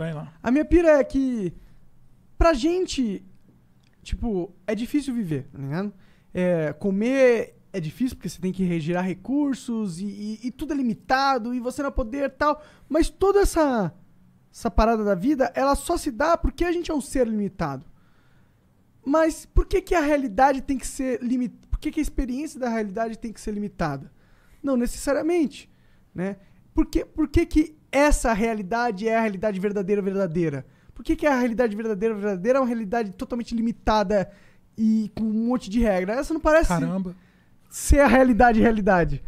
Vai lá. A minha pira é que, pra gente, tipo, é difícil viver, tá ligado? É, comer é difícil porque você tem que regirar recursos e, e, e, tudo é limitado e você não é poder tal. Mas toda essa, essa parada da vida, ela só se dá porque a gente é um ser limitado. Mas por que, que a realidade tem que ser limitada? Por que, que a experiência da realidade tem que ser limitada? Não necessariamente, né? Por que, por que, que essa realidade é a realidade verdadeira, verdadeira? Por que, que a realidade verdadeira, verdadeira é uma realidade totalmente limitada e com um monte de regra? Essa não parece Caramba. ser a realidade, realidade.